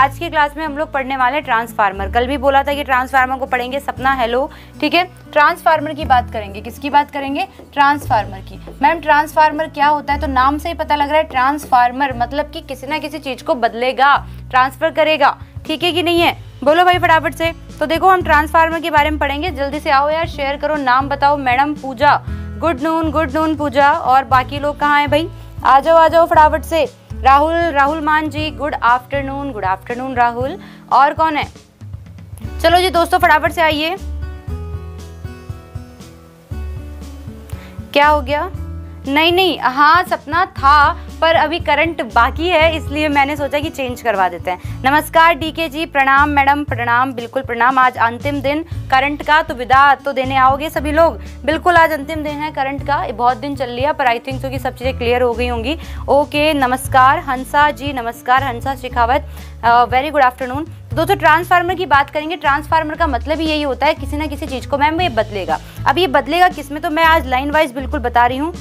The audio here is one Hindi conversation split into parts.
आज की क्लास में हम लोग पढ़ने वाले हैं ट्रांसफार्मर कल भी बोला था कि ट्रांसफार्मर को पढ़ेंगे सपना हेलो ठीक है ट्रांसफार्मर की बात करेंगे किसकी बात करेंगे ट्रांसफार्मर की मैम ट्रांसफार्मर क्या होता है तो नाम से ही पता लग रहा है ट्रांसफार्मर मतलब कि किसी ना किसी चीज़ को बदलेगा ट्रांसफ़र करेगा ठीक है कि नहीं है बोलो भाई फटाफट से तो देखो हम ट्रांसफार्मर के बारे में पढ़ेंगे जल्दी से आओ यार शेयर करो नाम बताओ madam Pooja good noon good noon Pooja और बाकी लोग कहाँ हैं भाई आ जाओ आ जाओ फटाफट से Rahul Rahul Maan ji good afternoon good afternoon Rahul और कौन है चलो जी दोस्तों फटाफट से आइए क्या हो गया नहीं नहीं हाँ सपना था पर अभी करंट बाकी है इसलिए मैंने सोचा कि चेंज करवा देते हैं नमस्कार डीके जी प्रणाम मैडम प्रणाम बिल्कुल प्रणाम आज अंतिम दिन करंट का तो विदा तो देने आओगे सभी लोग बिल्कुल आज अंतिम दिन है करंट का बहुत दिन चल लिया पर आई थिंक सो कि सब चीज़ें क्लियर हो गई होंगी ओके नमस्कार हंसा जी नमस्कार Hansa Shekhawat very good afternoon दोस्तों ट्रांसफार्मर की बात करेंगे ट्रांसफार्मर का मतलब ही यही होता है किसी ना किसी चीज़ को मैम ये बदलेगा अब ये बदलेगा किस में तो मैं आज लाइन वाइज बिल्कुल बता रही हूँ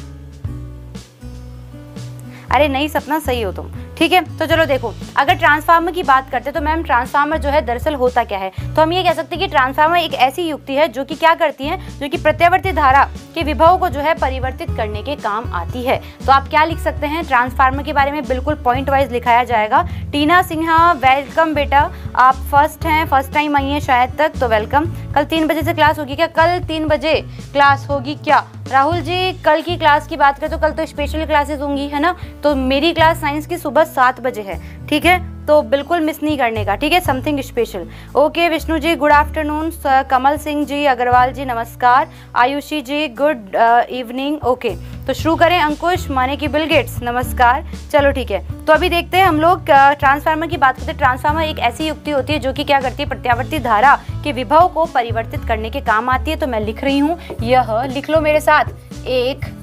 अरे नहीं सपना सही हो तुम ठीक है तो चलो देखो अगर ट्रांसफार्मर की बात करते तो मैम ट्रांसफार्मर जो है दरअसल होता क्या है तो हम ये कह सकते हैं कि ट्रांसफार्मर एक ऐसी युक्ति है जो कि क्या करती है जो कि प्रत्यावर्ती धारा के विभव को जो है परिवर्तित करने के काम आती है तो आप क्या लिख सकते हैं ट्रांसफार्मर के बारे में बिल्कुल पॉइंट वाइज लिखाया जाएगा टीना सिन्हा वेलकम बेटा आप फर्स्ट हैं फर्स्ट टाइम आई हैं शायद तक तो वेलकम कल तीन बजे से क्लास होगी क्या कल तीन बजे क्लास होगी क्या राहुल जी कल की क्लास की बात करें तो कल तो स्पेशल क्लासेस होंगी है ना तो मेरी क्लास साइंस की सुबह सात बजे है ठीक है तो बिल्कुल मिस नहीं करने का ठीक है something special okay Vishnu ji good afternoon Kamal Singh ji Agarwal ji नमस्कार Ayushi ji good evening okay तो शुरू करें अंकुश माने की बिल गेट्स नमस्कार चलो ठीक है तो अभी देखते हैं हम लोग ट्रांसफार्मर uh, की बात करते हैं ट्रांसफार्मर एक ऐसी युक्ति होती है जो कि क्या करती है प्रत्यावर्ती धारा के विभव को परिवर्तित करने के काम आती है तो मैं लिख रही हूँ यह लिख लो मेरे साथ एक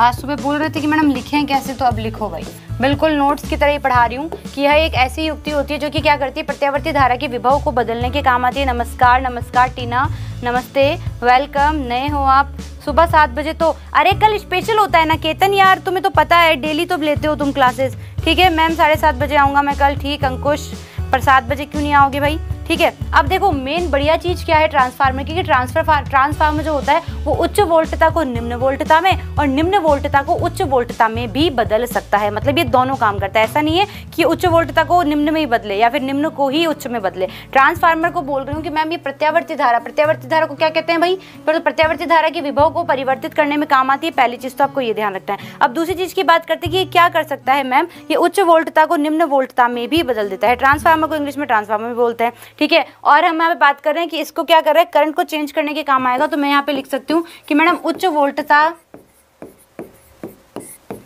आज सुबह बोल रहे थे कि मैडम लिखें कैसे तो अब लिखो भाई बिल्कुल नोट्स की तरह ही पढ़ा रही हूँ कि यह एक ऐसी युक्ति होती है जो कि क्या करती है प्रत्यावर्ती धारा के विभव को बदलने के काम आती है नमस्कार नमस्कार टीना नमस्ते वेलकम नए हो आप सुबह सात बजे तो अरे कल स्पेशल होता है ना केतन यार तुम्हें तो पता है डेली तो लेते हो तुम क्लासेस ठीक है मैम साढ़े सात बजे आऊँगा मैं कल ठीक अंकुश पर सात बजे क्यों नहीं आओगे भाई ठीक है अब देखो मेन बढ़िया चीज़ क्या है ट्रांसफार्मर की ट्रांसफर ट्रांसफार्मर जो होता है वो उच्च वोल्टता को निम्न वोल्टता में और निम्न वोल्टता को उच्च वोल्टता में भी बदल सकता है मतलब ये दोनों काम करता है ऐसा नहीं है कि उच्च वोल्टता को निम्न में ही बदले या फिर निम्न को ही उच्च में बदले ट्रांसफार्मर को बोल रही हूँ कि मैम ये प्रत्यावर्ती धारा प्रत्यावर्ती धारा को क्या कहते हैं भाई तो प्रत्यावर्ती धारा के विभव को परिवर्तित करने में काम आती है पहली चीज़ तो आपको ये ध्यान रखना है अब दूसरी चीज़ की बात करते हैं कि ये क्या कर सकता है मैम ये उच्च वोल्टता को निम्न वोल्टता में भी बदल देता है ट्रांसफार्मर को इंग्लिश में ट्रांसफार्मर भी बोलते हैं ठीक है और हम यहाँ पे बात कर रहे हैं कि इसको क्या कर रहा है करंट को चेंज करने के काम आएगा तो मैं यहाँ पे लिख सकती हूँ कि मैडम उच्च वोल्टता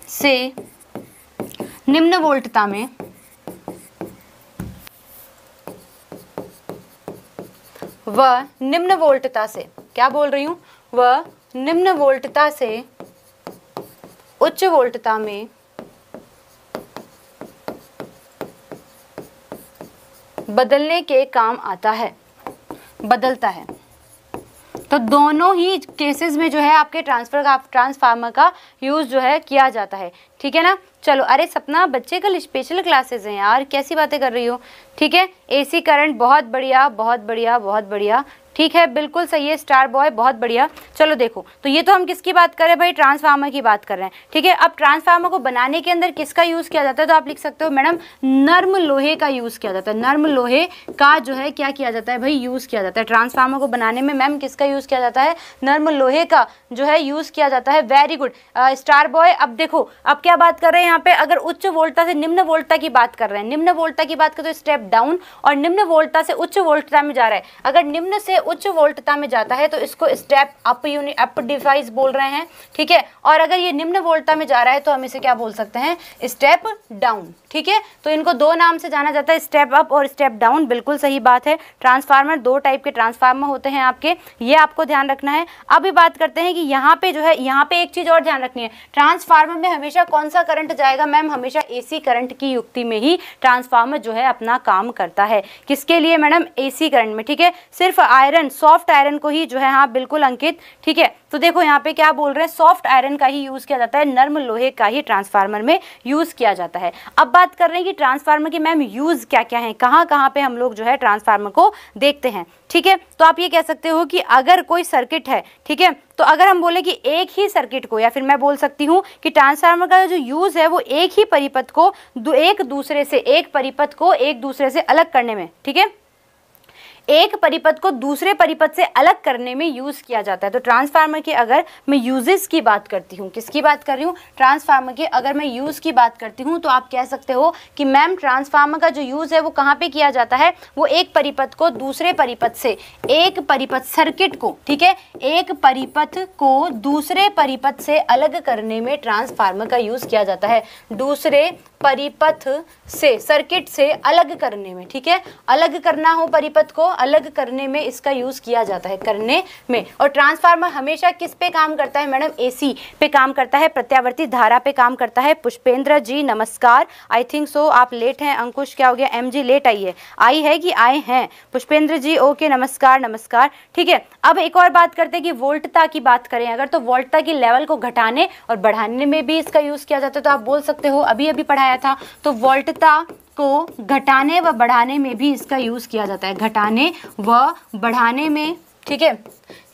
से निम्न वोल्टता में व निम्न वोल्टता से क्या बोल रही हूँ वह निम्न वोल्टता से उच्च वोल्टता में बदलने के काम आता है बदलता है तो दोनों ही केसेस में जो है आपके ट्रांसफर का ट्रांसफार्मर का यूज़ जो है किया जाता है ठीक है ना चलो अरे सपना बच्चे कल स्पेशल क्लासेस हैं यार कैसी बातें कर रही हो ठीक है एसी करंट बहुत बढ़िया बहुत बढ़िया बहुत बढ़िया ठीक है बिल्कुल सही है स्टार बॉय बहुत बढ़िया चलो देखो तो ये तो हम किसकी बात कर रहे हैं भाई ट्रांसफार्मर की बात कर रहे हैं ठीक है अब ट्रांसफार्मर को बनाने के अंदर किसका यूज़ किया जाता है तो आप लिख सकते हो मैडम नर्म लोहे का यूज़ किया जाता है नर्म लोहे का जो है क्या किया जाता है भाई यूज़ किया जाता है ट्रांसफार्मर को बनाने में मैम किसका यूज़ किया जाता है नर्म लोहे का जो है यूज़ किया जाता है वेरी गुड स्टार बॉय अब देखो अब क्या बात कर रहे हैं यहाँ पे अगर उच्च वोल्टता से निम्न वोल्टता की बात कर रहे हैं निम्न वोल्टता की बात करें तो स्टेप डाउन और निम्न वोल्टता से उच्च वोल्टता में जा रहा है अगर निम्न से उच्च वोल्टता में जाता है तो इसको step up unit up device बोल रहे हैं ठीक है और अगर ये निम्न वोल्टता में जा रहा है तो हम इसे क्या बोल सकते हैं स्टेप डाउन ठीक है तो इनको दो नाम से जाना जाता है स्टेप अप और स्टेप डाउन बिल्कुल सही बात है ट्रांसफार्मर दो टाइप के ट्रांसफार्मर होते हैं आपके ये आपको ध्यान रखना है अभी बात करते हैं कि यहाँ पे जो है यहाँ पे एक चीज़ और ध्यान रखनी है ट्रांसफार्मर में हमेशा कौन सा करंट जाएगा मैम हमेशा ए करंट की युक्ति में ही ट्रांसफार्मर जो है अपना काम करता है किसके लिए मैडम एसी करंट में ठीक है सिर्फ आयरन आयरन सॉफ्ट आयरन को ही जो है हाँ बिल्कुल अंकित ठीक है तो देखो यहाँ पे क्या बोल रहे हैं सॉफ्ट आयरन का ही यूज़ किया जाता है नर्म लोहे का ही ट्रांसफार्मर में यूज़ किया जाता है अब बात कर रहे हैं कि ट्रांसफार्मर के मैम यूज़ क्या क्या है कहाँ कहाँ पे हम लोग जो है ट्रांसफार्मर को देखते हैं ठीक है तो आप ये कह सकते हो कि अगर कोई सर्किट है ठीक है तो अगर हम बोले कि एक ही सर्किट को या फिर मैं बोल सकती हूँ कि ट्रांसफार्मर का जो यूज़ है वो एक ही परिपथ को एक दूसरे से एक परिपथ को एक दूसरे से अलग करने में ठीक है एक परिपथ को दूसरे परिपथ से अलग करने में यूज़ किया जाता है तो ट्रांसफार्मर के अगर मैं यूजेस की बात करती हूँ किसकी बात कर रही हूँ ट्रांसफार्मर के अगर मैं यूज़ की बात करती हूँ तो आप कह सकते हो कि मैम ट्रांसफार्मर का जो यूज़ है वो कहाँ पर किया जाता है वो एक परिपथ को दूसरे परिपथ से एक परिपथ सर्किट को ठीक है एक परिपथ को दूसरे परिपथ से अलग करने में ट्रांसफार्मर का यूज़ किया जाता है दूसरे परिपथ से सर्किट से अलग करने में ठीक है अलग करना हो परिपथ को अलग करने में इसका यूज़ किया जाता है करने में और ट्रांसफार्मर हमेशा किस पे काम करता है मैडम एसी पे काम करता है प्रत्यावर्ती धारा पे काम करता है पुष्पेंद्र जी नमस्कार आई थिंक सो आप लेट हैं अंकुश क्या हो गया एम जी लेट आई है आई है कि आए हैं पुष्पेंद्र जी ओके नमस्कार नमस्कार ठीक है अब एक और बात करते हैं कि वोल्टता की बात करें अगर तो वोल्टता की लेवल को घटाने और बढ़ाने में भी इसका यूज़ किया जाता है तो आप बोल सकते हो अभी अभी पढ़ाया बताया था तो वोल्टता को घटाने व बढ़ाने में भी इसका यूज़ किया जाता है घटाने व बढ़ाने में ठीक है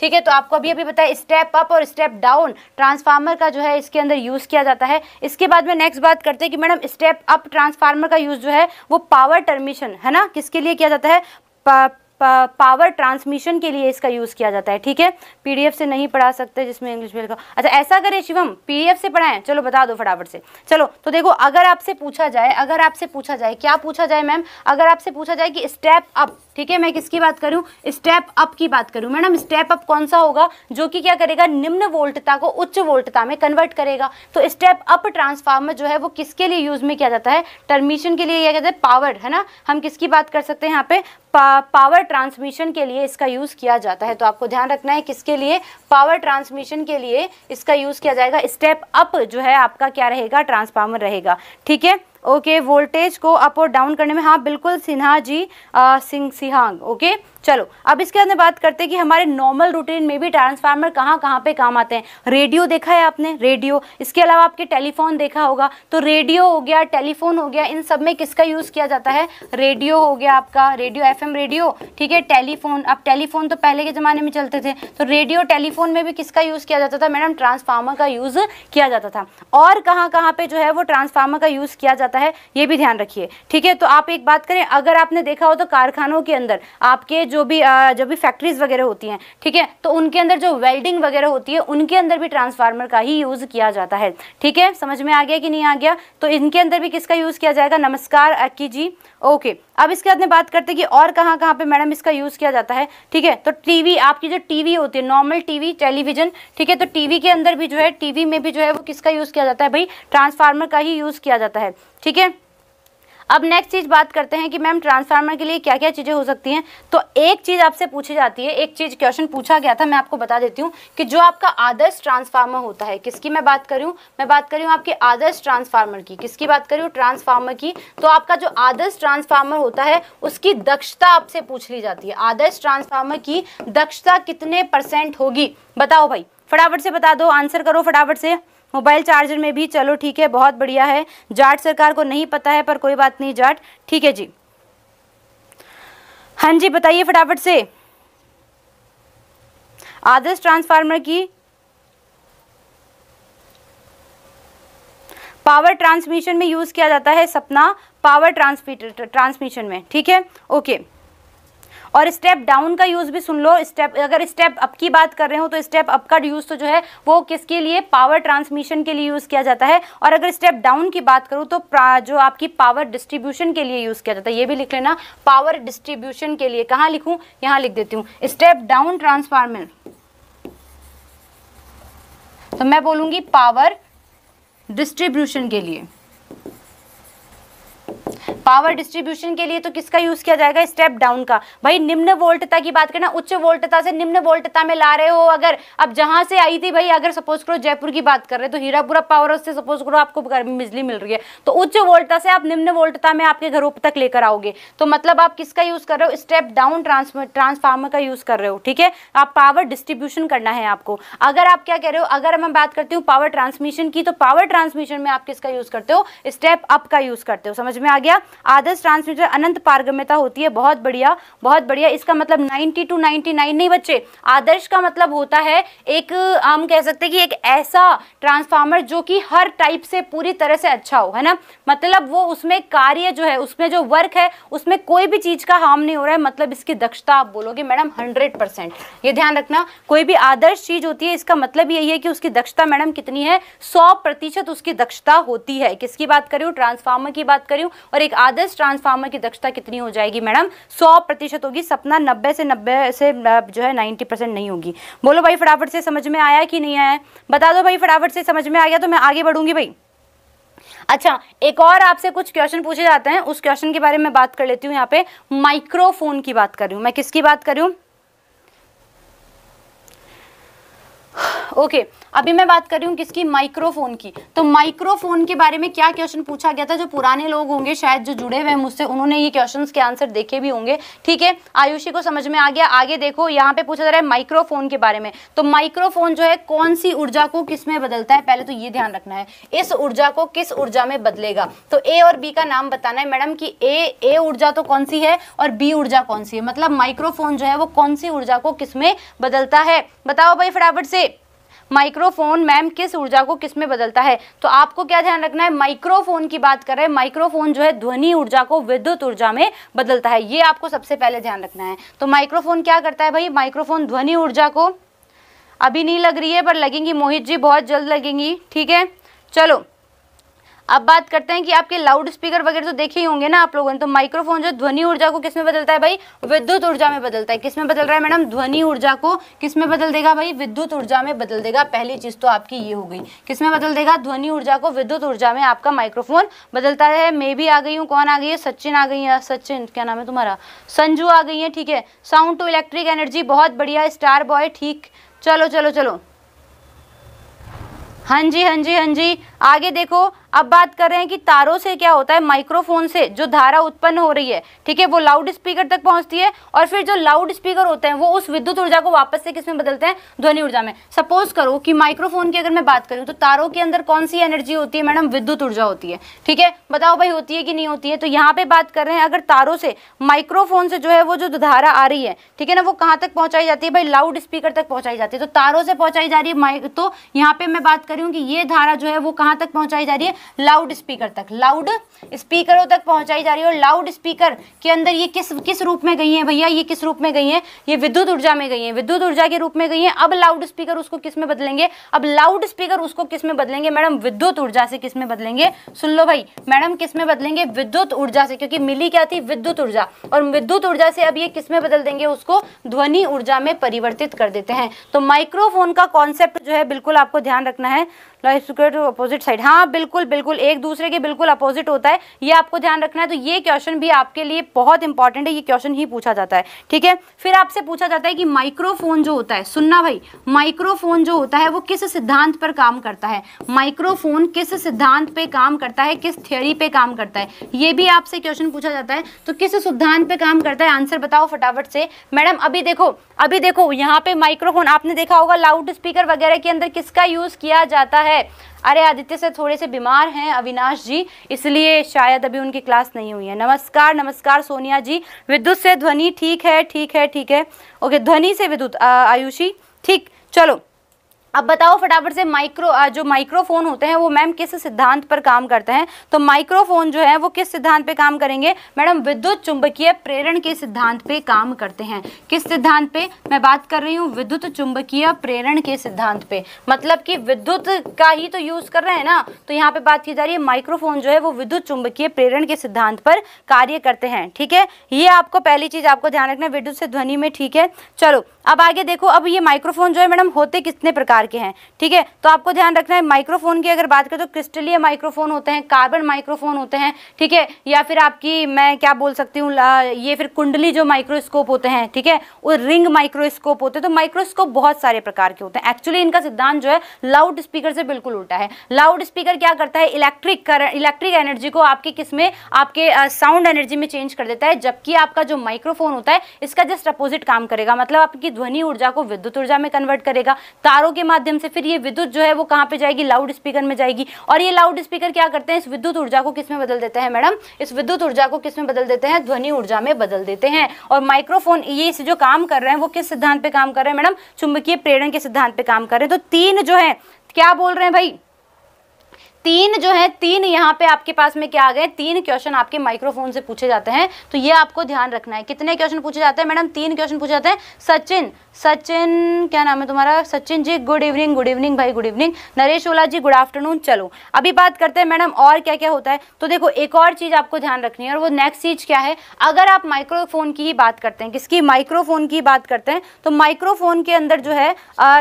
ठीक है तो आपको अभी अभी बताया स्टेप अप और स्टेप डाउन ट्रांसफार्मर का जो है इसके अंदर यूज़ किया जाता है इसके बाद में नेक्स्ट बात करते हैं कि मैडम स्टेप अप ट्रांसफार्मर का यूज़ जो है वो पावर टर्मिशन है ना किसके लिए किया जाता है पावर ट्रांसमिशन के लिए इसका यूज़ किया जाता है ठीक है पीडीएफ से नहीं पढ़ा सकते जिसमें इंग्लिश में लिखा अच्छा ऐसा करें शिवम पीडीएफ से पढ़ाएं चलो बता दो फटाफट से चलो तो देखो अगर आपसे पूछा जाए अगर आपसे पूछा जाए क्या पूछा जाए मैम अगर आपसे पूछा जाए कि स्टेप अप ठीक है मैं किसकी बात करूं स्टेप अप की बात करूं मैडम स्टेप अप कौन सा होगा जो कि क्या करेगा निम्न वोल्टता को उच्च वोल्टता में कन्वर्ट करेगा तो स्टेप अप ट्रांसफार्मर जो है वो किसके लिए यूज में किया जाता है टर्मिशन के लिए किया जाता है पावर है ना हम किसकी बात कर सकते हैं यहाँ पे पा, पावर ट्रांसमिशन के लिए इसका यूज़ किया जाता है तो आपको ध्यान रखना है किसके लिए पावर ट्रांसमिशन के लिए इसका यूज़ किया जाएगा स्टेप अप जो है आपका क्या रहेगा ट्रांसफार्मर रहेगा ठीक है ओके वोल्टेज को अप और डाउन करने में हाँ बिल्कुल सिन्हा जी सिंह सिहांग ओके चलो अब इसके अंदर बात करते हैं कि हमारे नॉर्मल रूटीन में भी ट्रांसफार्मर कहाँ कहाँ पे काम आते हैं रेडियो देखा है आपने रेडियो इसके अलावा आपके टेलीफोन देखा होगा तो रेडियो हो गया टेलीफोन हो गया इन सब में किसका यूज़ किया जाता है रेडियो हो गया आपका रेडियो एफ रेडियो ठीक है टेलीफोन अब टेलीफोन तो पहले के ज़माने में चलते थे तो रेडियो टेलीफोन में भी किसका यूज़ किया जाता था मैडम ट्रांसफार्मर का यूज़ किया जाता था और कहाँ कहाँ पर जो है वो ट्रांसफार्मर का यूज़ किया जाता है ये भी ध्यान रखिए ठीक है तो आप एक बात करें अगर आपने देखा हो तो कारखानों के अंदर आपके जो भी जो भी फैक्ट्रीज वगैरह होती हैं ठीक है तो उनके अंदर जो वेल्डिंग वगैरह होती है उनके अंदर भी ट्रांसफार्मर का ही यूज़ किया जाता है ठीक है समझ में आ गया कि नहीं आ गया तो इनके अंदर भी किसका यूज़ किया जाएगा नमस्कार अक्की जी ओके अब इसके बाद में बात करते हैं कि और कहाँ कहाँ पे मैडम इसका यूज़ किया जाता है ठीक है तो टीवी आपकी जो टीवी होती है नॉर्मल टीवी टेलीविजन ठीक है तो टीवी के अंदर भी जो है टीवी में भी जो है वो किसका यूज़ किया जाता है भाई ट्रांसफार्मर का ही यूज़ किया जाता है ठीक है अब नेक्स्ट चीज़ बात करते हैं कि मैम ट्रांसफार्मर के लिए क्या क्या चीज़ें हो सकती हैं तो एक चीज़ आपसे पूछी जाती है एक चीज़ क्वेश्चन पूछा गया था मैं आपको बता देती हूँ कि जो आपका आदर्श ट्रांसफार्मर होता है किसकी मैं बात करूँ मैं बात करूँ आपके आदर्श ट्रांसफार्मर की किसकी बात करूँ ट्रांसफार्मर की तो आपका जो आदर्श ट्रांसफार्मर होता है उसकी दक्षता आपसे पूछ ली जाती है आदर्श ट्रांसफार्मर की दक्षता कितने परसेंट होगी बताओ भाई फटाफट से बता दो आंसर करो फटाफट से मोबाइल चार्जर में भी चलो ठीक है बहुत बढ़िया है जाट सरकार को नहीं पता है पर कोई बात नहीं जाट ठीक है जी हाँ जी बताइए फटाफट से आदर्श ट्रांसफार्मर की पावर ट्रांसमिशन में यूज़ किया जाता है सपना पावर ट्रांसमिशन में ठीक है ओके okay. और स्टेप डाउन का यूज़ भी सुन लो स्टेप अगर स्टेप अप की बात कर रहे हो तो स्टेप अप का यूज़ तो जो है वो किसके लिए पावर ट्रांसमिशन के लिए यूज़ किया जाता है और अगर स्टेप डाउन की बात करूँ तो जो आपकी पावर डिस्ट्रीब्यूशन के लिए यूज़ किया जाता है ये भी लिख लेना पावर डिस्ट्रीब्यूशन के लिए कहाँ लिखूँ यहाँ लिख देती हूँ स्टेप डाउन ट्रांसफार्मर तो मैं बोलूँगी पावर डिस्ट्रीब्यूशन के लिए पावर डिस्ट्रीब्यूशन के लिए तो किसका यूज किया जाएगा स्टेप डाउन का भाई निम्न वोल्टता की बात करना उच्च वोल्टता से निम्न वोल्टता में ला रहे हो अगर अब जहां से आई थी भाई अगर सपोज करो जयपुर की बात कर रहे तो हीरापुरा पावर हाउस से सपोज करो आपको बिजली मिल रही है तो उच्च वोल्टता से आप निम्न वोल्टता में आपके घरों तक लेकर आओगे तो मतलब आप किसका यूज कर रहे हो स्टेप डाउन ट्रांसफार्मर का यूज कर रहे हो ठीक है आप पावर डिस्ट्रीब्यूशन करना है आपको अगर आप क्या कह रहे हो अगर मैं बात करती हूँ पावर ट्रांसमिशन की तो पावर ट्रांसमिशन में आप किसका यूज करते हो स्टेप अप का यूज करते हो समझ में आ गया आदर्श ट्रांसमीटर अनंत पारगम्यता होती है बहुत बढ़िया बहुत बढ़िया इसका मतलब 90 टू 99 नहीं बच्चे आदर्श का मतलब होता है एक हम कह सकते हैं कि एक ऐसा ट्रांसफार्मर जो कि हर टाइप से पूरी तरह से अच्छा हो है ना मतलब वो उसमें कार्य जो है उसमें जो वर्क है उसमें कोई भी चीज़ का हार्म नहीं हो रहा है मतलब इसकी दक्षता आप बोलोगे मैडम हंड्रेड ये ध्यान रखना कोई भी आदर्श चीज़ होती है इसका मतलब यही है कि उसकी दक्षता मैडम कितनी है सौ उसकी दक्षता होती है किसकी बात करूँ ट्रांसफार्मर की बात करूँ और एक आदर्श ट्रांसफार्मर की दक्षता कितनी हो जाएगी मैडम सौ प्रतिशत होगी सपना नब्बे से नब्बे से जो है नाइन्टी परसेंट नहीं होगी बोलो भाई फटाफट से समझ में आया कि नहीं आया बता दो भाई फटाफट से समझ में आ गया तो मैं आगे बढ़ूंगी भाई अच्छा एक और आपसे कुछ क्वेश्चन पूछे जाते हैं उस क्वेश्चन के बारे में बात कर लेती हूँ यहाँ पे माइक्रोफोन की बात कर रही हूँ मैं किसकी बात कर रही हूँ ओके अभी मैं बात कर रही हूँ किसकी माइक्रोफोन की तो माइक्रोफोन के बारे में क्या क्वेश्चन पूछा गया था जो पुराने लोग होंगे शायद जो जुड़े हुए हैं मुझसे उन्होंने ये क्वेश्चन के आंसर देखे भी होंगे ठीक है आयुषी को समझ में आ गया आगे देखो यहाँ पे पूछा जा रहा है माइक्रोफोन के बारे में तो माइक्रोफोन जो है कौन सी ऊर्जा को किस में बदलता है पहले तो ये ध्यान रखना है इस ऊर्जा को किस ऊर्जा में बदलेगा तो ए और बी का नाम बताना है मैडम की ए ए ऊर्जा तो कौन सी है और बी ऊर्जा कौन सी है मतलब माइक्रोफोन जो है वो कौन सी ऊर्जा को किसमें बदलता है बताओ भाई फटाफट से माइक्रोफोन मैम किस ऊर्जा को किस में बदलता है तो आपको क्या ध्यान रखना है माइक्रोफोन की बात कर रहे हैं माइक्रोफोन जो है ध्वनि ऊर्जा को विद्युत ऊर्जा में बदलता है ये आपको सबसे पहले ध्यान रखना है तो माइक्रोफोन क्या करता है भाई माइक्रोफोन ध्वनि ऊर्जा को अभी नहीं लग रही है पर लगेंगी मोहित जी बहुत जल्द लगेंगी ठीक है चलो अब बात करते हैं कि आपके लाउड स्पीकर वगैरह तो देखे ही होंगे ना आप लोगों ने तो माइक्रोफोन जो ध्वनि ऊर्जा को किसमें बदलता है भाई विद्युत ऊर्जा में बदलता है किसमें बदल रहा है मैडम ध्वनि ऊर्जा को किसमें बदल देगा भाई विद्युत ऊर्जा में बदल देगा पहली चीज तो आपकी ये हो गई किसमें बदल देगा ध्वनि ऊर्जा को विद्युत ऊर्जा में आपका माइक्रोफोन बदलता है मैं भी आ गई हूँ कौन आ गई है सचिन आ गई है सचिन क्या नाम है तुम्हारा संजू आ गई है ठीक है साउंड टू इलेक्ट्रिक एनर्जी बहुत बढ़िया स्टार बॉय ठीक चलो चलो चलो हाँ जी हाँ जी हाँ जी आगे देखो अब बात कर रहे हैं कि तारों से क्या होता है माइक्रोफोन से जो धारा उत्पन्न हो रही है ठीक है वो लाउड स्पीकर तक पहुंचती है और फिर जो लाउड स्पीकर होते हैं वो उस विद्युत ऊर्जा को वापस से किसमें बदलते हैं ध्वनि ऊर्जा में सपोज करो कि माइक्रोफोन की अगर मैं बात करूँ तो तारों के अंदर कौन सी एनर्जी होती है मैडम विद्युत ऊर्जा होती है ठीक है बताओ भाई होती है कि नहीं होती है तो यहाँ पे बात कर रहे हैं अगर तारों से माइक्रोफोन से जो है वो जो धारा आ रही है ठीक है ना वो कहाँ तक पहुँचाई जाती है भाई लाउड स्पीकर तक पहुँचाई जाती है तो तारों से पहुँचाई जा रही है तो यहाँ पे मैं बात करूँ कि ये धारा जो है वो कहाँ तक पहुँचाई जा रही है लाउड स्पीकर तक लाउड स्पीकरों तक पहुंचाई जा रही है और लाउड स्पीकर के अंदर ये किस किस रूप में गई हैं भैया ये किस रूप में गई हैं ये विद्युत ऊर्जा में गई हैं विद्युत ऊर्जा के रूप में गई हैं अब लाउड स्पीकर उसको किस में बदलेंगे अब लाउड स्पीकर उसको किस में बदलेंगे मैडम विद्युत ऊर्जा से किस में बदलेंगे सुन लो भाई मैडम किस में बदलेंगे विद्युत ऊर्जा से क्योंकि मिली क्या थी विद्युत ऊर्जा और विद्युत ऊर्जा से अब ये किस में बदल देंगे उसको ध्वनि ऊर्जा में परिवर्तित कर देते हैं तो माइक्रोफोन का कॉन्सेप्ट जो है बिल्कुल आपको ध्यान रखना है life square to opposite side हाँ बिल्कुल बिल्कुल एक दूसरे के बिल्कुल अपोजिट होता है ये आपको ध्यान रखना है तो ये क्वेश्चन भी आपके लिए बहुत इंपॉर्टेंट है ये क्वेश्चन ही पूछा जाता है ठीक है फिर आपसे पूछा जाता है कि माइक्रोफोन जो होता है सुनना भाई माइक्रोफोन जो होता है वो किस सिद्धांत पर काम करता है माइक्रोफोन किस सिद्धांत पे काम करता है किस थियोरी पे काम करता है ये भी आपसे क्वेश्चन पूछा जाता है तो किस सिद्धांत पे काम करता है आंसर बताओ फटाफट से मैडम अभी देखो अभी देखो यहाँ पे माइक्रोफोन आपने देखा होगा लाउड स्पीकर वगैरह के अंदर किसका यूज किया जाता है है अरे आदित्य सर थोड़े से बीमार हैं अविनाश जी इसलिए शायद अभी उनकी क्लास नहीं हुई है नमस्कार नमस्कार सोनिया जी विद्युत से ध्वनि ठीक है ठीक है ठीक है ओके ध्वनि से विद्युत आयुषी ठीक चलो अब बताओ फटाफट से माइक्रो जो माइक्रोफोन होते हैं वो मैम किस सिद्धांत पर काम करते हैं तो माइक्रोफोन जो है वो किस सिद्धांत पे काम करेंगे मैडम विद्युत चुंबकीय प्रेरण के सिद्धांत पे काम करते हैं किस सिद्धांत पे मैं बात कर रही हूँ विद्युत चुंबकीय प्रेरण के सिद्धांत पे मतलब कि विद्युत का ही तो यूज कर रहे हैं ना तो यहाँ पे बात की जा रही है माइक्रोफोन जो है वो विद्युत चुंबकीय प्रेरण के सिद्धांत पर कार्य करते हैं ठीक है ये आपको पहली चीज आपको ध्यान रखना है विद्युत से ध्वनि में ठीक है चलो अब आगे देखो अब ये माइक्रोफोन जो है मैडम होते कितने प्रकार के हैं ठीक है तो आपको ध्यान रखना है माइक्रोफोन की अगर बात करें तो क्रिस्टलीय माइक्रोफोन होते हैं कार्बन माइक्रोफोन होते हैं ठीक है या फिर आपकी मैं क्या बोल सकती हूँ ये फिर कुंडली जो माइक्रोस्कोप होते हैं ठीक है और रिंग माइक्रोस्कोप होते हैं तो माइक्रोस्कोप बहुत सारे प्रकार के होते हैं एक्चुअली इनका सिद्धांत जो है लाउड स्पीकर से बिल्कुल उल्टा है लाउड स्पीकर क्या करता है इलेक्ट्रिक इलेक्ट्रिक एनर्जी को आपके किस में आपके साउंड एनर्जी में चेंज कर देता है जबकि आपका जो माइक्रोफोन होता है इसका जस्ट अपोजिट काम करेगा मतलब आपकी की ध्वनि ऊर्जा को विद्युत ऊर्जा में कन्वर्ट करेगा तारों के माध्यम से फिर ये विद्युत जो है वो कहाँ पे जाएगी लाउड स्पीकर में जाएगी और ये लाउड स्पीकर क्या करते हैं इस विद्युत ऊर्जा को किसमें बदल देते हैं मैडम इस विद्युत ऊर्जा को किसमें बदल देते हैं ध्वनि ऊर्जा में बदल देते हैं और माइक्रोफोन ये जो काम कर रहे हैं वो किस सिद्धांत पे काम कर रहे हैं मैडम चुंबकीय प्रेरण के सिद्धांत पे काम कर रहे हैं तो तीन जो है क्या बोल रहे हैं भाई तीन जो है तीन यहाँ पे आपके पास में क्या आ गए तीन क्वेश्चन आपके माइक्रोफोन से पूछे जाते हैं तो ये आपको ध्यान रखना है कितने क्वेश्चन पूछे जाते हैं मैडम तीन क्वेश्चन पूछे जाते हैं सचिन सचिन क्या नाम है तुम्हारा Sachin ji good evening good evening भाई good evening Naresh Ola ji good afternoon चलो अभी बात करते हैं मैडम और क्या क्या होता है तो देखो एक और चीज़ आपको ध्यान रखनी है और वो नेक्स्ट चीज़ क्या है अगर आप माइक्रोफोन की ही बात करते हैं किसकी माइक्रोफोन की बात करते हैं तो माइक्रोफोन के अंदर जो है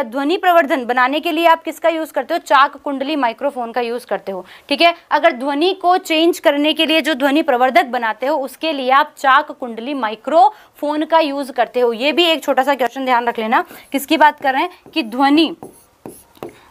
ध्वनि प्रवर्धन बनाने के लिए आप किसका यूज़ करते हो चाक कुंडली माइक्रोफोन का यूज़ करते हो ठीक है अगर ध्वनि को चेंज करने के लिए जो ध्वनि प्रवर्धक बनाते हो उसके लिए आप चाक कुंडली माइक्रो फोन का यूज करते हो ये भी एक छोटा सा क्वेश्चन ध्यान रख लेना किसकी बात कर रहे हैं कि ध्वनि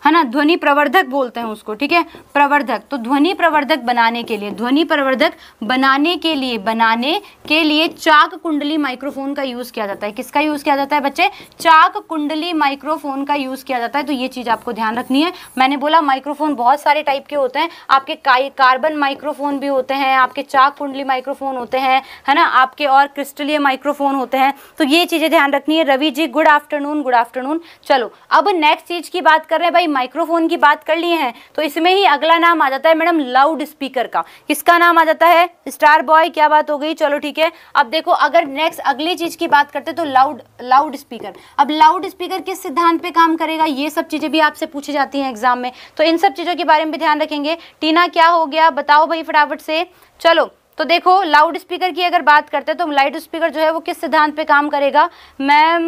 है ना ध्वनि प्रवर्धक बोलते हैं उसको ठीक है प्रवर्धक तो ध्वनि प्रवर्धक बनाने के लिए ध्वनि प्रवर्धक बनाने के लिए बनाने के लिए चाक कुंडली माइक्रोफोन का यूज़ किया जाता है किसका यूज़ किया जाता है बच्चे चाक कुंडली माइक्रोफोन का यूज़ किया जाता है तो ये चीज़ आपको ध्यान रखनी है मैंने बोला माइक्रोफोन बहुत सारे टाइप के होते हैं आपके कार्बन माइक्रोफोन भी होते हैं आपके चाक कुंडली माइक्रोफोन होते हैं है ना आपके और क्रिस्टलीय माइक्रोफोन होते हैं तो ये चीज़ें ध्यान रखनी है Ravi ji good afternoon good afternoon चलो अब नेक्स्ट चीज़ की बात कर रहे हैं भाई माइक्रोफोन की बात कर लिए हैं तो इसमें ही अगला नाम आ जाता है मैडम लाउड स्पीकर का किसका नाम आ जाता है स्टार बॉय क्या बात हो गई चलो ठीक है अब देखो अगर नेक्स्ट अगली चीज की बात करते तो लाउड लाउड स्पीकर अब लाउड स्पीकर किस सिद्धांत पे काम करेगा ये सब चीजें भी आपसे पूछी जाती हैं एग्जाम में तो इन सब चीजों के बारे में भी ध्यान रखेंगे टीना क्या हो गया बताओ भाई फटाफट से चलो तो देखो लाउड स्पीकर की अगर बात करते हैं तो लाउड स्पीकर जो है वो किस सिद्धांत पे काम करेगा मैम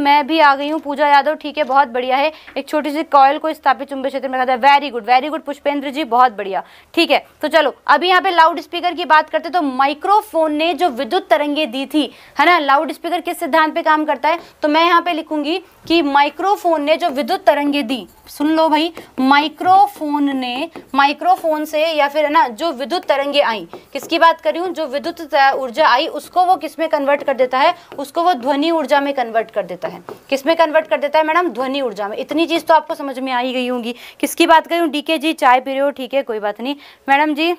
मैं भी आ गई हूँ पूजा यादव ठीक है बहुत बढ़िया है एक छोटी सी कॉयल को स्थापित चुंबकीय क्षेत्र में रखा है very good very good Pushpendra ji बहुत बढ़िया ठीक है तो चलो अभी यहाँ पे लाउड स्पीकर की बात करते तो माइक्रोफोन ने जो विद्युत तरंगे दी थी है ना लाउड स्पीकर किस सिद्धांत पे काम करता है तो मैं यहाँ पे लिखूंगी कि माइक्रोफोन ने जो विद्युत तरंगे दी सुन लो भाई माइक्रोफोन ने माइक्रोफोन से या फिर है ना जो विद्युत तरंगे आई इसकी बात करी जो विद्युत ऊर्जा आई उसको वो किसमें कन्वर्ट कर देता है उसको वो ध्वनि ऊर्जा में कन्वर्ट कर देता है किसमें कन्वर्ट कर देता है मैडम ध्वनि ऊर्जा में इतनी चीज़ तो आपको समझ में आई गई होंगी किसकी बात करी डी जी चाय पी रहे हो ठीक है कोई बात नहीं मैडम जी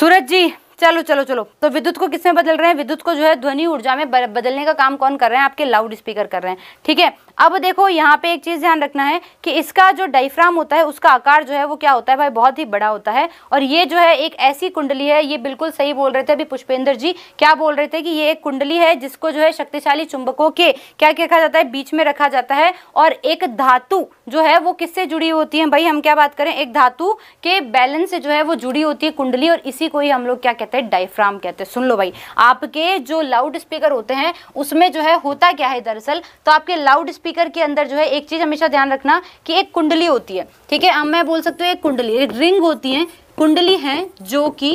सूरज जी चलो चलो चलो तो विद्युत को किसमें बदल रहे हैं विद्युत को जो है ध्वनि ऊर्जा में बदलने का काम कौन कर रहे हैं आपके लाउड स्पीकर कर रहे हैं ठीक है अब देखो यहाँ पे एक चीज़ ध्यान रखना है कि इसका जो डाइफ्राम होता है उसका आकार जो है वो क्या होता है भाई बहुत ही बड़ा होता है और ये जो है एक ऐसी कुंडली है ये बिल्कुल सही बोल रहे थे अभी पुष्पेंद्र जी क्या बोल रहे थे कि ये एक कुंडली है जिसको जो है शक्तिशाली चुंबकों के क्या क्या रखा जाता है बीच में रखा जाता है और एक धातु जो है वो किससे जुड़ी होती है भाई हम क्या बात करें एक धातु के बैलेंस से जो है वो जुड़ी होती है कुंडली और इसी को ही हम लोग क्या कहते हैं डाइफ्राम कहते हैं सुन लो भाई आपके जो लाउड स्पीकर होते हैं उसमें जो है होता क्या है दरअसल तो आपके लाउड स्पीकर स्पीकर के अंदर जो है एक चीज़ हमेशा ध्यान रखना कि एक कुंडली होती है ठीक है अब मैं बोल सकती हूँ एक कुंडली एक रिंग होती है कुंडली है जो कि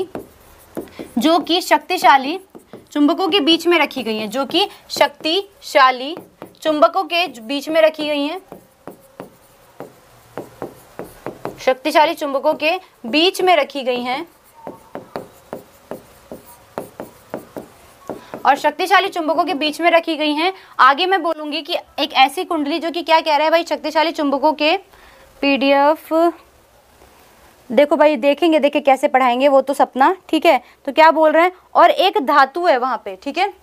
जो कि शक्तिशाली चुंबकों के बीच में रखी गई है जो कि शक्तिशाली चुंबकों के बीच में रखी गई है शक्तिशाली चुंबकों के बीच में रखी गई हैं और शक्तिशाली चुंबकों के बीच में रखी गई हैं आगे मैं बोलूंगी कि एक ऐसी कुंडली जो कि क्या कह रहा है भाई शक्तिशाली चुंबकों के पीडीएफ देखो भाई देखेंगे देखे कैसे पढ़ाएंगे वो तो सपना ठीक है तो क्या बोल रहे हैं और एक धातु है वहां पे ठीक है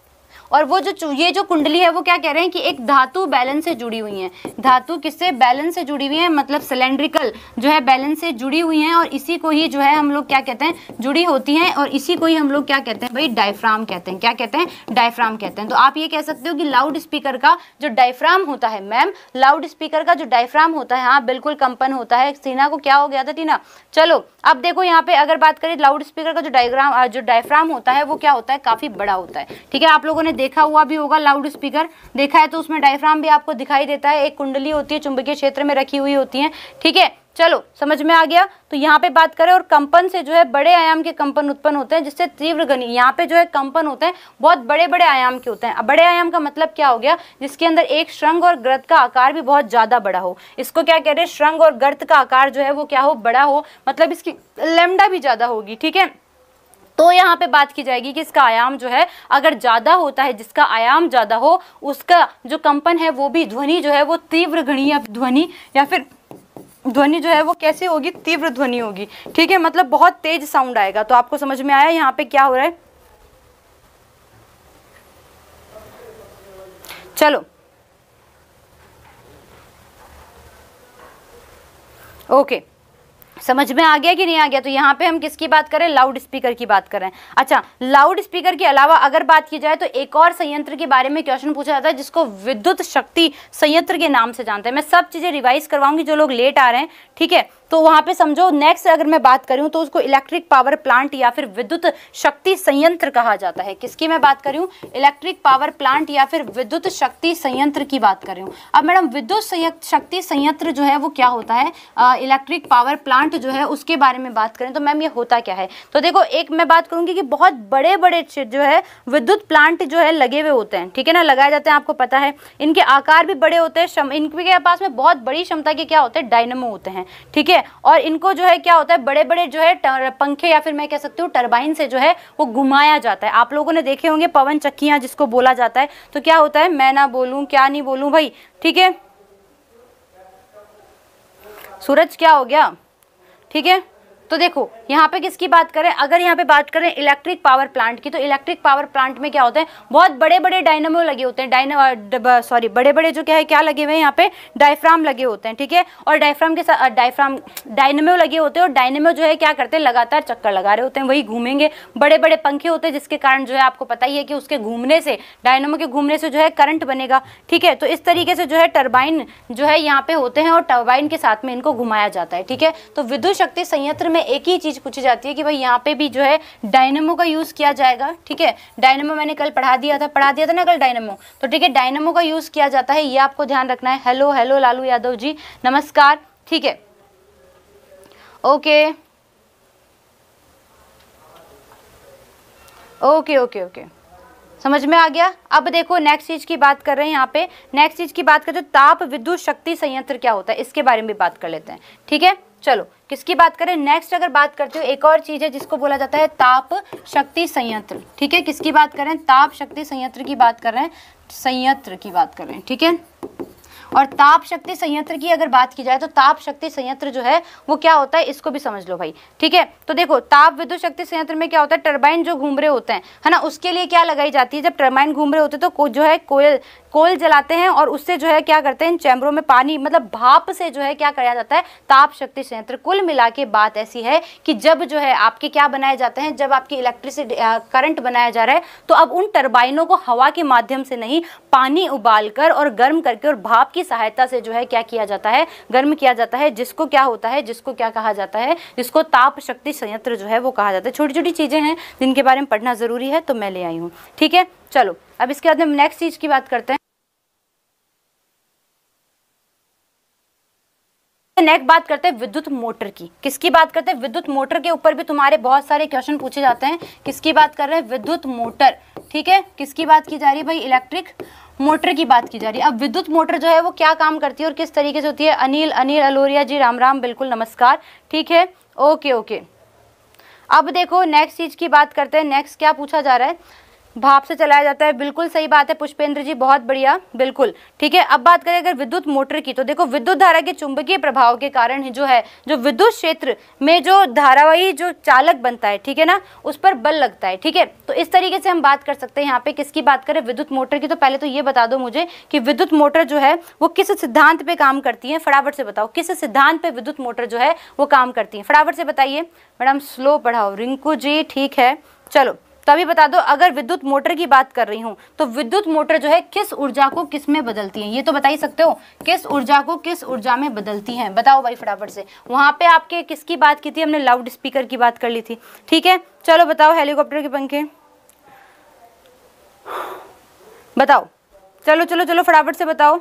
और वो जो ये जो कुंडली है वो क्या कह रहे हैं कि एक धातु बैलेंस से जुड़ी हुई है धातु किससे बैलेंस से जुड़ी हुई है मतलब सिलेंड्रिकल जो है बैलेंस से जुड़ी हुई है और इसी को ही जो है हम लोग क्या कहते हैं जुड़ी होती है और इसी को ही हम लोग क्या कहते हैं भाई डायफ्राम कहते हैं क्या कहते हैं डायफ्राम कहते हैं तो आप ये कह सकते हो कि लाउड स्पीकर का जो डायफ्राम होता है मैम लाउड स्पीकर का जो डायफ्राम होता है हाँ बिल्कुल कंपन होता है सीना को क्या हो गया था टीना चलो अब देखो यहाँ पे अगर बात करें लाउड स्पीकर का जो डायग्राम जो डायफ्राम होता है वो क्या होता है काफी बड़ा होता है ठीक है आप लोगों ने देखा हुआ भी होगा लाउड स्पीकर देखा है तो उसमें डायफ्राम भी आपको दिखाई देता है एक कुंडली होती है चुंबकीय क्षेत्र में रखी हुई होती है ठीक है चलो समझ में आ गया तो यहाँ पे बात करें और कंपन से जो है बड़े आयाम के कंपन उत्पन्न होते हैं जिससे तीव्र गनी यहाँ पे जो है कंपन होते हैं बहुत बड़े बड़े आयाम के होते हैं अब बड़े आयाम का मतलब क्या हो गया जिसके अंदर एक श्रृंग और गर्त का आकार भी बहुत ज़्यादा बड़ा हो इसको क्या कह रहे हैं श्रृंग और गर्त का आकार जो है वो क्या हो बड़ा हो मतलब इसकी लेमडा भी ज़्यादा होगी ठीक है तो यहाँ पे बात की जाएगी कि इसका आयाम जो है अगर ज़्यादा होता है जिसका आयाम ज़्यादा हो उसका जो कंपन है वो भी ध्वनि जो है वो तीव्र घणी या ध्वनि या फिर ध्वनि जो है वो कैसी होगी तीव्र ध्वनि होगी ठीक है मतलब बहुत तेज साउंड आएगा तो आपको समझ में आया यहाँ पे क्या हो रहा है चलो ओके okay. समझ में आ गया कि नहीं आ गया तो यहाँ पे हम किसकी बात करें लाउड स्पीकर की बात करें अच्छा लाउड स्पीकर के अलावा अगर बात की जाए तो एक और संयंत्र के बारे में क्वेश्चन पूछा जाता है जिसको विद्युत शक्ति संयंत्र के नाम से जानते हैं मैं सब चीज़ें रिवाइज करवाऊंगी जो लोग लेट आ रहे हैं ठीक है तो वहाँ पे समझो नेक्स्ट अगर मैं बात करूं तो उसको इलेक्ट्रिक पावर प्लांट या फिर विद्युत शक्ति संयंत्र कहा जाता है किसकी मैं बात करूं इलेक्ट्रिक पावर प्लांट या फिर विद्युत शक्ति संयंत्र की बात करूं अब मैडम विद्युत शक्ति संयंत्र जो है वो क्या होता है इलेक्ट्रिक पावर प्लांट जो है उसके बारे में बात करें तो मैम ये होता क्या है तो देखो एक मैं बात करूँगी कि बहुत बड़े बड़े जो है विद्युत प्लांट जो है लगे हुए होते हैं ठीक है ना लगाए जाते हैं आपको पता है इनके आकार भी बड़े होते हैं इनके पास में बहुत बड़ी क्षमता के क्या होते हैं डायनमो होते हैं ठीक है और इनको जो है क्या होता है बड़े बड़े जो है पंखे या फिर मैं कह सकती हूँ टर्बाइन से जो है वो घुमाया जाता है आप लोगों ने देखे होंगे पवन चक्कियाँ जिसको बोला जाता है तो क्या होता है मैं ना बोलूँ क्या नहीं बोलूँ भाई ठीक है सूरज क्या हो गया ठीक है तो देखो यहाँ पे किसकी बात करें अगर यहाँ पे बात करें इलेक्ट्रिक पावर प्लांट की तो इलेक्ट्रिक पावर प्लांट में क्या होते हैं बहुत बड़े बड़े डायनमो लगे होते हैं डायना सॉरी बड़े बड़े जो क्या है क्या लगे हुए हैं यहाँ पे डायफ्राम लगे होते हैं ठीक है और डायफ्राम के साथ डायफ्राम डायनमो लगे होते हैं और डायनमो जो है क्या करते हैं लगातार चक्कर लगा रहे होते हैं वही घूमेंगे बड़े बड़े पंखे होते हैं जिसके कारण जो है आपको पता ही है कि उसके घूमने से डायनमो के घूमने से जो है करंट बनेगा ठीक है तो इस तरीके से जो है टर्बाइन जो है यहाँ पे होते हैं और टर्बाइन के साथ में इनको घुमाया जाता है ठीक है तो विद्युत शक्ति संयंत्र में एक ही चीज चीज़ पूछी जाती है कि भाई यहाँ पे भी जो है डायनमो का यूज़ किया जाएगा ठीक है डायनमो मैंने कल पढ़ा दिया था पढ़ा दिया था ना कल डायनमो तो ठीक है डायनमो का यूज़ किया जाता है ये आपको ध्यान रखना है हेलो हेलो लालू यादव जी नमस्कार ठीक है ओके ओके ओके ओके समझ में आ गया अब देखो नेक्स्ट चीज़ की बात कर रहे हैं यहाँ पे नेक्स्ट चीज़ की बात करते हैं तो ताप विद्युत शक्ति संयंत्र क्या होता है इसके बारे में भी बात कर लेते हैं ठीक है चलो किसकी बात करें नेक्स्ट अगर बात करते हो एक और चीज़ है जिसको बोला जाता है ताप शक्ति संयंत्र ठीक है किसकी बात करें ताप शक्ति संयंत्र की बात कर रहे हैं संयंत्र की बात कर रहे हैं ठीक है और ताप शक्ति संयंत्र की अगर बात की जाए तो ताप शक्ति संयंत्र जो है वो क्या होता है इसको भी समझ लो भाई ठीक है तो देखो ताप विद्युत शक्ति संयंत्र में क्या होता है टर्बाइन जो घूम रहे होते हैं है ना उसके लिए क्या लगाई जाती है जब टर्बाइन घूम रहे होते हैं तो जो है कोयल कोल जलाते हैं और उससे जो है क्या करते हैं इन चैम्बरों में पानी मतलब भाप से जो है क्या कराया जाता है ताप शक्ति संयंत्र कुल मिला के बात ऐसी है कि जब जो है आपके क्या बनाए जाते हैं जब आपकी इलेक्ट्रिसिटी करंट बनाया जा रहा है तो अब उन टर्बाइनों को हवा के माध्यम से नहीं पानी उबालकर और गर्म करके और भाप की की सहायता से जो है क्या किया जाता है गर्म किया जाता है जिसको क्या होता है जिसको क्या कहा जाता है जिसको ताप शक्ति संयंत्र जो है वो कहा जाता है छोटी छोटी चीज़ें हैं जिनके बारे में पढ़ना ज़रूरी है तो मैं ले आई हूँ ठीक है चलो अब इसके बाद हम नेक्स्ट चीज़ की बात करते हैं नेक्स्ट बात करते हैं विद्युत मोटर की किसकी बात करते हैं विद्युत मोटर के ऊपर भी तुम्हारे बहुत सारे क्वेश्चन पूछे जाते हैं किसकी बात कर रहे हैं विद्युत मोटर ठीक है किसकी बात की जा रही है भाई इलेक्ट्रिक मोटर की बात की जा रही है अब विद्युत मोटर जो है वो क्या काम करती है और किस तरीके से होती है अनिल अनिल अलोरिया जी राम राम बिल्कुल नमस्कार ठीक है ओके ओके अब देखो नेक्स्ट चीज़ की बात करते हैं नेक्स्ट क्या पूछा जा रहा है भाप से चलाया जाता है बिल्कुल सही बात है पुष्पेंद्र जी बहुत बढ़िया बिल्कुल ठीक है अब बात करें अगर विद्युत मोटर की तो देखो विद्युत धारा के चुंबकीय प्रभाव के कारण जो है जो विद्युत क्षेत्र में जो धारावाही जो चालक बनता है ठीक है ना उस पर बल लगता है ठीक है तो इस तरीके से हम बात कर सकते हैं यहाँ पे किसकी बात करें विद्युत मोटर की तो पहले तो ये बता दो मुझे कि विद्युत मोटर जो है वो किस सिद्धांत पे काम करती है फटाफट से बताओ किस सिद्धांत पे विद्युत मोटर जो है वो काम करती है फटाफट से बताइए मैडम स्लो पढ़ाओ रिंकू जी ठीक है चलो कभी बता दो अगर विद्युत मोटर की बात कर रही हूँ तो विद्युत मोटर जो है किस ऊर्जा को किस में बदलती है ये तो बता ही सकते हो किस ऊर्जा को किस ऊर्जा में बदलती है बताओ भाई फटाफट से वहां पे आपके किसकी बात की थी हमने लाउड स्पीकर की बात कर ली थी ठीक है चलो बताओ हेलीकॉप्टर के पंखे बताओ चलो चलो चलो फटाफट से बताओ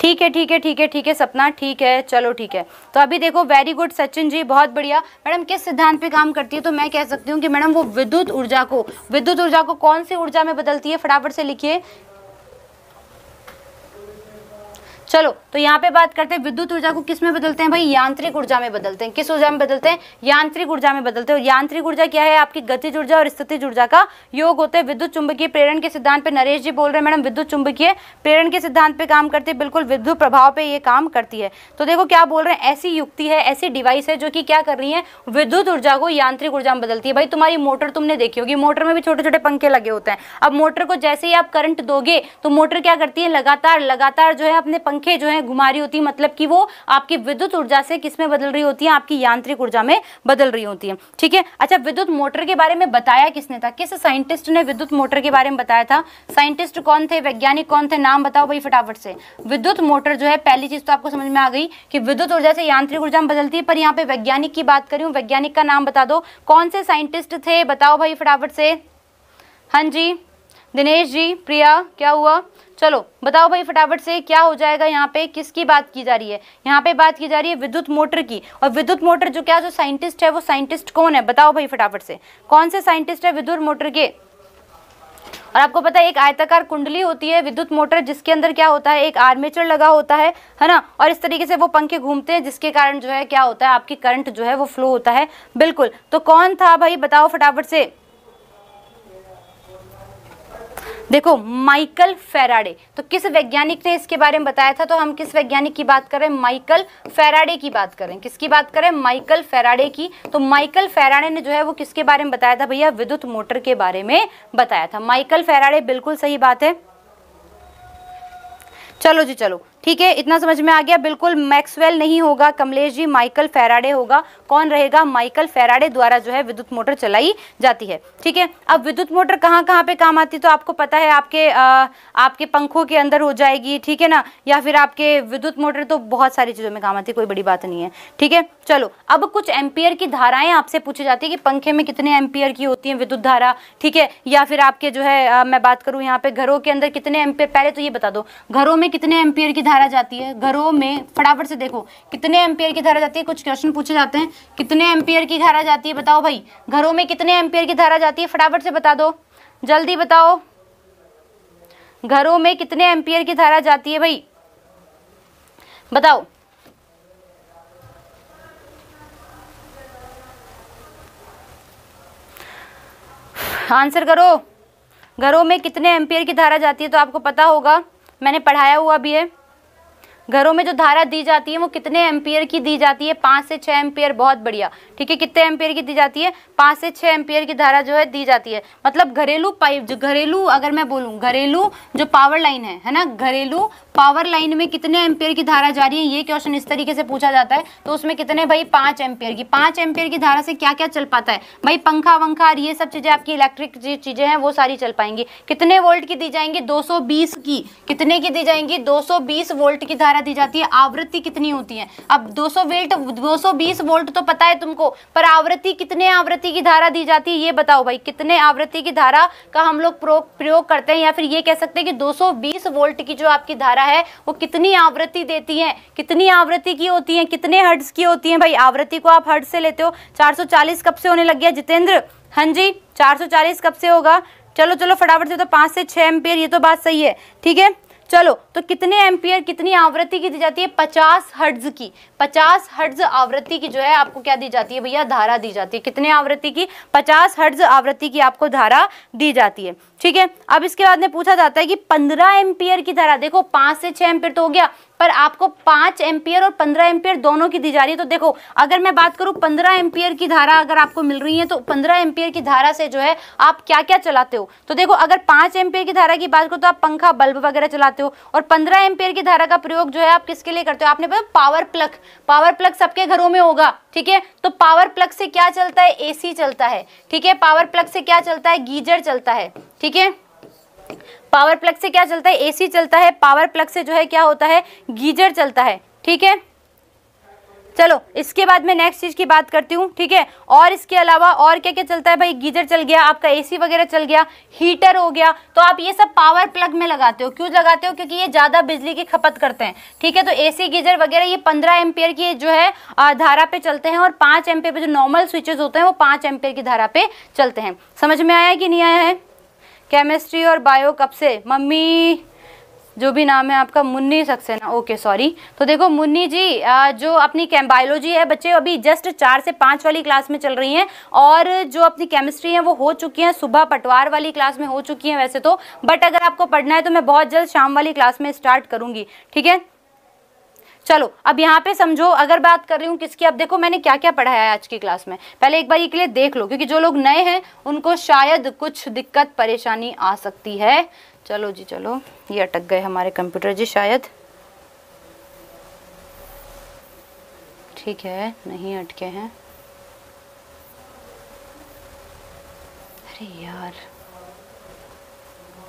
ठीक है ठीक है ठीक है ठीक है सपना ठीक है चलो ठीक है तो अभी देखो वेरी गुड सचिन जी बहुत बढ़िया मैडम किस सिद्धांत पे काम करती है तो मैं कह सकती हूँ कि मैडम वो विद्युत ऊर्जा को विद्युत ऊर्जा को कौन सी ऊर्जा में बदलती है फटाफट से लिखिए चलो तो यहाँ पे बात करते हैं विद्युत ऊर्जा को किस में बदलते हैं भाई यांत्रिक ऊर्जा में बदलते हैं किस ऊर्जा में बदलते हैं यांत्रिक ऊर्जा में बदलते हैं और यांत्रिक ऊर्जा क्या है आपकी गतिज ऊर्जा और स्थितिज ऊर्जा का योग होता है विद्युत चुंबकीय प्रेरण के सिद्धांत पे नरेश जी बोल रहे हैं मैडम विद्युत चुंबकीय प्रेरण के सिद्धांत पे काम करती है बिल्कुल विद्युत प्रभाव पे ये काम करती है तो देखो क्या बोल रहे हैं ऐसी युक्ति है ऐसी डिवाइस है जो कि क्या कर रही है विद्युत ऊर्जा को यांत्रिक ऊर्जा में बदलती है भाई तुम्हारी मोटर तुमने देखी होगी मोटर में भी छोटे छोटे पंखे लगे होते हैं अब मोटर को जैसे ही आप करंट दोगे तो मोटर क्या करती है लगातार लगातार जो है अपने पंखे जो है घुमा रही होती है मतलब कि वो आपकी विद्युत ऊर्जा से किस में बदल रही होती है आपकी यांत्रिक ऊर्जा में बदल रही होती है ठीक है अच्छा विद्युत मोटर के बारे में बताया किसने था किस साइंटिस्ट ने विद्युत मोटर के बारे में बताया था साइंटिस्ट कौन थे वैज्ञानिक कौन थे नाम बताओ भाई फटाफट से विद्युत मोटर जो है पहली चीज तो आपको समझ में आ गई कि विद्युत ऊर्जा से यांत्रिक ऊर्जा में बदलती है पर यहाँ पे वैज्ञानिक की बात करी वैज्ञानिक का नाम बता दो कौन से साइंटिस्ट थे बताओ भाई फटाफट से हाँ जी दिनेश जी प्रिया क्या हुआ चलो बताओ भाई फटाफट से क्या हो जाएगा यहाँ पे किसकी बात की जा रही है यहाँ पे बात की जा रही है विद्युत मोटर की और विद्युत मोटर जो क्या जो साइंटिस्ट है वो साइंटिस्ट कौन है बताओ भाई फटाफट से कौन से साइंटिस्ट है विद्युत मोटर के और आपको पता है एक आयताकार कुंडली होती है विद्युत मोटर जिसके अंदर क्या होता है एक आर्मेचर लगा होता है है ना और इस तरीके से वो पंखे घूमते हैं जिसके कारण जो है क्या होता है आपकी करंट जो है वो फ्लो होता है बिल्कुल तो कौन था भाई बताओ फटाफट से देखो माइकल फेराडे तो किस वैज्ञानिक ने इसके बारे में बताया था तो हम किस वैज्ञानिक की बात करें माइकल फेराडे की बात करें किसकी बात करें माइकल फेराडे की तो माइकल फेराडे ने जो है वो किसके बारे में बताया था भैया विद्युत मोटर के बारे में बताया था माइकल फेराडे बिल्कुल सही बात है चलो जी चलो ठीक है इतना समझ में आ गया बिल्कुल मैक्सवेल नहीं होगा कमलेश जी माइकल फेराडे होगा कौन रहेगा माइकल फेराडे द्वारा जो है विद्युत मोटर चलाई जाती है ठीक है अब विद्युत मोटर कहाँ कहाँ पे काम आती है तो आपको पता है आपके आ, आपके पंखों के अंदर हो जाएगी ठीक है ना या फिर आपके विद्युत मोटर तो बहुत सारी चीज़ों में काम आती है कोई बड़ी बात नहीं है ठीक है चलो अब कुछ एम्पियर की धाराएं आपसे पूछी जाती है कि पंखे में कितने एम्पियर की होती है विद्युत धारा ठीक है या फिर आपके जो है मैं बात करूँ यहाँ पे घरों के अंदर कितने एम्पियर पहले तो ये बता दो घरों में कितने एम्पियर की धारा धारा जाती है घरों में फटाफट से देखो कितने एम्पियर की धारा जाती है कुछ क्वेश्चन पूछे जाते हैं कितने एम्पियर की धारा जाती है बताओ भाई घरों में कितने एम्पियर की धारा जाती है फटाफट से बता दो जल्दी बताओ घरों में कितने एम्पियर की धारा जाती है भाई बताओ आंसर करो घरों में कितने एम्पियर की धारा जाती है तो आपको पता होगा मैंने पढ़ाया हुआ भी है घरों में जो धारा दी जाती है वो कितने एम्पियर की दी जाती है पाँच से छः एम्पियर बहुत बढ़िया ठीक है कितने एम्पियर की दी जाती है पाँच से छः एम्पियर की धारा जो है दी जाती है मतलब घरेलू पाइप जो घरेलू अगर मैं बोलूँ घरेलू जो पावर लाइन है है ना घरेलू पावर लाइन में कितने एम्पियर की धारा जा रही है ये क्वेश्चन इस तरीके से पूछा जाता है तो उसमें कितने भाई पांच एम्पियर की पांच एम्पियर की धारा से क्या क्या चल पाता है भाई पंखा वंखा और ये सब चीज़ें आपकी इलेक्ट्रिक चीज़ें हैं वो सारी चल पाएंगी कितने वोल्ट की दी जाएंगी दो की कितने की दी जाएंगी दो वोल्ट की धारा दी जाती है आवृत्ति कितनी होती है अब दो वोल्ट दो वोल्ट तो पता है तुमको पर आवृत्ति कितने आवृत्ति की धारा दी जाती है ये बताओ भाई कितने आवृत्ति की धारा का हम लोग प्रयोग करते हैं या फिर ये कह सकते हैं कि 220 वोल्ट की जो आपकी धारा है वो कितनी आवृत्ति देती हैं कितनी आवृत्ति की होती हैं कितने हर्ट्स की होती हैं भाई आवृत्ति को आप हर्ट्स से लेते हो 440 कब से होने लग गया जितेंद्र हाँ जी 440 कब से होगा चलो चलो फटाफट से तो पाँच से छः एम्पियर ये तो बात सही है ठीक है चलो तो कितने एम्पियर कितनी आवृत्ति की दी जाती है पचास हर्ज की पचास हर्ज आवृत्ति की जो है आपको क्या दी जाती है भैया धारा दी जाती है कितने आवृत्ति की पचास हर्ज आवृत्ति की आपको धारा दी जाती है ठीक है अब इसके बाद में पूछा जाता है कि पंद्रह एम्पियर की धारा देखो पांच से छह एम्पियर तो हो गया पर आपको पांच एम्पियर और पंद्रह एम्पियर दोनों की दी जा रही है तो देखो अगर मैं बात करूँ पंद्रह एम्पियर की धारा अगर आपको मिल रही है तो पंद्रह एम्पियर की धारा से जो है आप क्या क्या चलाते हो तो देखो अगर पांच एम्पियर की धारा की बात करो तो आप पंखा बल्ब वगैरह चलाते हो और पंद्रह एम्पियर की धारा का प्रयोग जो है आप किसके लिए करते हो आपने पावर प्लग पावर प्लग सबके घरों में होगा ठीक है तो पावर प्लग से क्या चलता है एसी चलता है ठीक है पावर प्लग से क्या चलता है गीजर चलता है ठीक है पावर प्लग से क्या चलता है एसी चलता है पावर प्लग से जो है क्या होता है गीजर चलता है ठीक है चलो इसके बाद मैं नेक्स्ट चीज़ की बात करती हूँ ठीक है और इसके अलावा और क्या क्या चलता है भाई गीजर चल गया आपका एसी वगैरह चल गया हीटर हो गया तो आप ये सब पावर प्लग में लगाते हो क्यों लगाते हो क्योंकि ये ज़्यादा बिजली की खपत करते हैं ठीक है तो एसी गीजर वगैरह ये पंद्रह एम्पेयर की जो है धारा पे चलते हैं और पाँच एम्पेयर पे जो नॉर्मल स्विचेज होते हैं वो पाँच एम्पेयर की धारा पे चलते हैं समझ में आया कि नहीं आया है केमिस्ट्री और बायो कब से मम्मी जो भी नाम है आपका मुन्नी सक्सेना ओके सॉरी तो देखो मुन्नी जी जो अपनी बायोलॉजी है बच्चे अभी जस्ट चार से पाँच वाली क्लास में चल रही हैं और जो अपनी केमिस्ट्री है वो हो चुकी हैं सुबह पटवार वाली क्लास में हो चुकी हैं वैसे तो बट अगर आपको पढ़ना है तो मैं बहुत जल्द शाम वाली क्लास में स्टार्ट करूँगी ठीक है चलो अब यहाँ पे समझो अगर बात कर रही हूँ किसकी अब देखो मैंने क्या क्या पढ़ाया है आज की क्लास में पहले एक बार ये के लिए देख लो क्योंकि जो लोग नए हैं उनको शायद कुछ दिक्कत परेशानी आ सकती है चलो जी चलो ये अटक गए हमारे कंप्यूटर जी शायद ठीक है नहीं अटके हैं अरे यार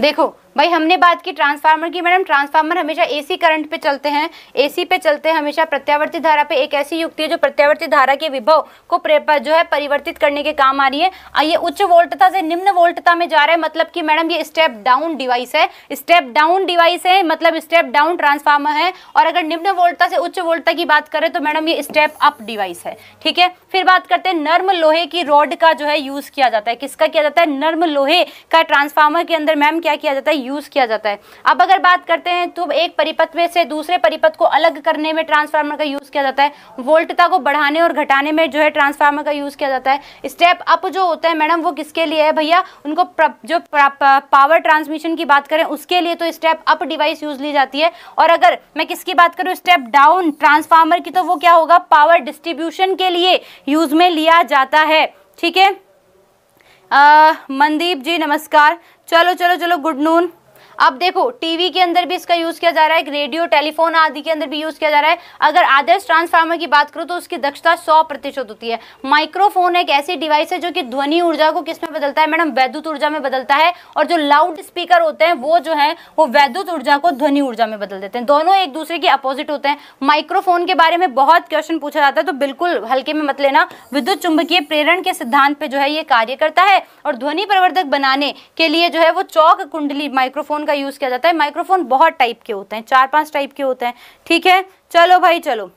देखो भाई हमने बात की ट्रांसफार्मर की मैडम ट्रांसफार्मर हमेशा एसी करंट पे चलते हैं एसी पे चलते हैं हमेशा प्रत्यावर्ती धारा पे एक ऐसी युक्ति है जो प्रत्यावर्ती धारा के विभव को जो है परिवर्तित करने के काम आ रही है ये उच्च वोल्टता से निम्न वोल्टता में जा रहा है मतलब कि मैडम ये स्टेप डाउन डिवाइस है स्टेप डाउन डिवाइस है मतलब स्टेप डाउन ट्रांसफार्मर है और अगर निम्न वोल्टता से उच्च वोल्टता की बात करें तो मैडम ये स्टेप अप डिवाइस है ठीक है फिर बात करते हैं नर्म लोहे की रॉड का जो है यूज किया जाता है किसका किया जाता है नर्म लोहे का ट्रांसफार्मर के अंदर मैम क्या किया जाता है यूज़ किया जाता है अब अगर बात करते हैं तो एक परिपथ में से दूसरे परिपथ को अलग करने में ट्रांसफार्मर का यूज़ किया जाता है वोल्टता को बढ़ाने और घटाने में जो है ट्रांसफार्मर का यूज़ किया जाता है स्टेप अप जो होता है मैडम वो किसके लिए है भैया उनको जो पावर ट्रांसमिशन की बात करें उसके लिए तो स्टेप अप डिवाइस यूज़ ली जाती है और अगर मैं किसकी बात करूँ स्टेप डाउन ट्रांसफार्मर की तो वो क्या होगा पावर डिस्ट्रीब्यूशन के लिए यूज़ में लिया जाता है ठीक है मनदीप जी नमस्कार चलो चलो चलो गुड नून अब देखो टीवी के अंदर भी इसका यूज किया जा रहा है रेडियो टेलीफोन आदि के अंदर भी यूज किया जा रहा है अगर आदर्श ट्रांसफार्मर की बात करो तो उसकी दक्षता सौ प्रतिशत होती है माइक्रोफोन एक ऐसी डिवाइस है जो कि ध्वनि ऊर्जा को किसमें बदलता है मैडम वैद्युत ऊर्जा में बदलता है और जो लाउड स्पीकर होते हैं वो जो है वो वैद्युत ऊर्जा को ध्वनि ऊर्जा में बदल देते हैं दोनों एक दूसरे के अपोजिट होते हैं माइक्रोफोन के बारे में बहुत क्वेश्चन पूछा जाता है तो बिल्कुल हल्के में मत लेना विद्युत चुंबकीय प्रेरण के सिद्धांत पर जो है ये कार्य करता है और ध्वनि प्रवर्धक बनाने के लिए जो है वो चौक कुंडली माइक्रोफोन का यूज़ किया जाता है माइक्रोफोन बहुत टाइप के होते हैं चार पांच टाइप के होते हैं ठीक है चलो भाई चलो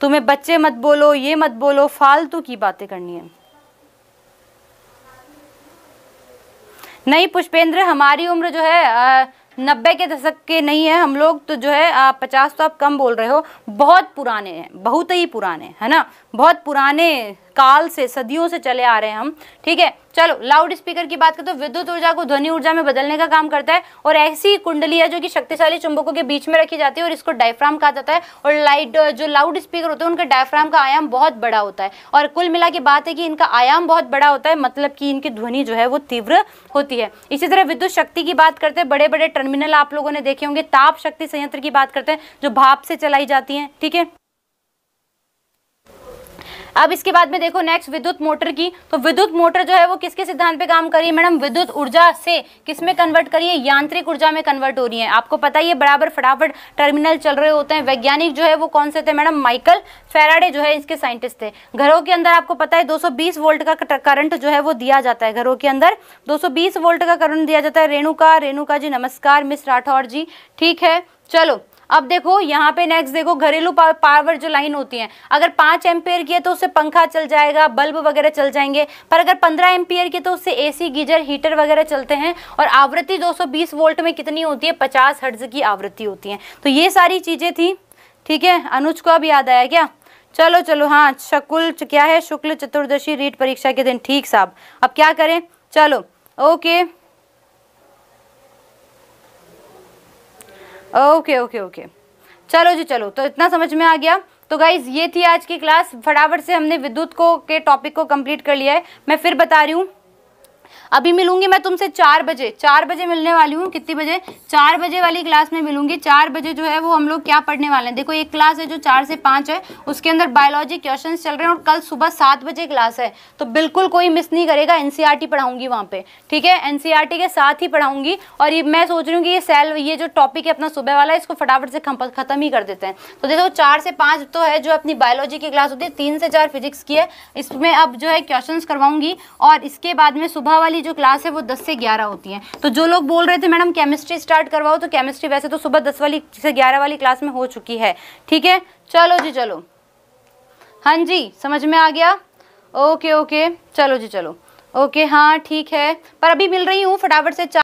तुम्हें बच्चे मत बोलो ये मत बोलो फालतू की बातें करनी है नहीं पुष्पेंद्र हमारी उम्र जो है आ, नब्बे के दशक के नहीं है हम लोग तो जो है आप पचास तो आप कम बोल रहे हो बहुत पुराने हैं बहुत ही पुराने है ना बहुत पुराने काल से सदियों से चले आ रहे हैं हम ठीक है चलो लाउड स्पीकर की बात करें तो विद्युत ऊर्जा को ध्वनि ऊर्जा में बदलने का काम करता है और ऐसी कुंडली है जो कि शक्तिशाली चुंबकों के बीच में रखी जाती है और इसको डायफ्राम कहा जाता है और लाइट जो लाउड स्पीकर होते हैं उनके डायफ्राम का आयाम बहुत बड़ा होता है और कुल मिला की बात है कि इनका आयाम बहुत बड़ा होता है मतलब कि इनकी ध्वनि जो है वो तीव्र होती है इसी तरह विद्युत शक्ति की बात करते हैं बड़े बड़े टर्मिनल आप लोगों ने देखे होंगे ताप शक्ति संयंत्र की बात करते हैं जो भाप से चलाई जाती है ठीक है अब इसके बाद में देखो नेक्स्ट विद्युत मोटर की तो विद्युत मोटर जो है वो किसके सिद्धांत पे काम करिए मैडम विद्युत ऊर्जा से किस में कन्वर्ट करिए यांत्रिक ऊर्जा में कन्वर्ट हो रही है आपको पता ही है बराबर फटाफट टर्मिनल चल रहे होते हैं वैज्ञानिक जो है वो कौन से थे मैडम माइकल फेराडे जो है इसके साइंटिस्ट थे घरों के अंदर आपको पता है दो वोल्ट का करंट जो है वो दिया जाता है घरों के अंदर दो वोल्ट का करंट दिया जाता है रेणुका रेणुका जी नमस्कार मिस राठौर जी ठीक है चलो अब देखो यहाँ पे नेक्स्ट देखो घरेलू पावर जो लाइन होती है अगर पाँच एम्पियर की है तो उससे पंखा चल जाएगा बल्ब वगैरह चल जाएंगे पर अगर पंद्रह एम्पियर की तो उससे एसी गीजर हीटर वगैरह चलते हैं और आवृत्ति 220 वोल्ट में कितनी होती है पचास हर्ज की आवृत्ति होती है तो ये सारी चीज़ें थी ठीक है अनुज को अब याद आया क्या चलो चलो हाँ शकुल क्या है शुक्ल चतुर्दशी रीट परीक्षा के दिन ठीक साहब अब क्या करें चलो ओके ओके ओके ओके चलो जी चलो तो इतना समझ में आ गया तो गाइज ये थी आज की क्लास फटाफट से हमने विद्युत को के टॉपिक को कंप्लीट कर लिया है मैं फिर बता रही हूँ अभी मिलूंगी मैं तुमसे चार बजे चार बजे मिलने वाली हूँ कितनी बजे चार बजे वाली क्लास में मिलूंगी चार बजे जो है वो हम लोग क्या पढ़ने वाले हैं देखो एक क्लास है जो चार से पाँच है उसके अंदर बायोलॉजी क्वेश्चन चल रहे हैं और कल सुबह सात बजे क्लास है तो बिल्कुल कोई मिस नहीं करेगा एनसीआरटी e पढ़ाऊंगी वहाँ पे ठीक है एनसीआरटी e के साथ ही पढ़ाऊंगी और ये मैं सोच रही हूँ कि ये सेल ये जो टॉपिक है अपना सुबह वाला इसको फटाफट से खत्म ही कर देते हैं तो देखो चार से पाँच तो है जो अपनी बायोलॉजी की क्लास होती है तीन से चार फिजिक्स की है इसमें अब जो है क्वेश्चन करवाऊंगी और इसके बाद में सुबह वाली वाली जो क्लास है वो दस से ग्यारह होती है तो जो लोग बोल रहे थे मैडम केमिस्ट्री स्टार्ट करवाओ तो केमिस्ट्री वैसे तो सुबह दस वाली से ग्यारह वाली क्लास में हो चुकी है ठीक है चलो जी चलो हाँ जी समझ में आ गया ओके ओके चलो जी चलो ओके हाँ ठीक है पर अभी मिल रही हूँ फटाफट से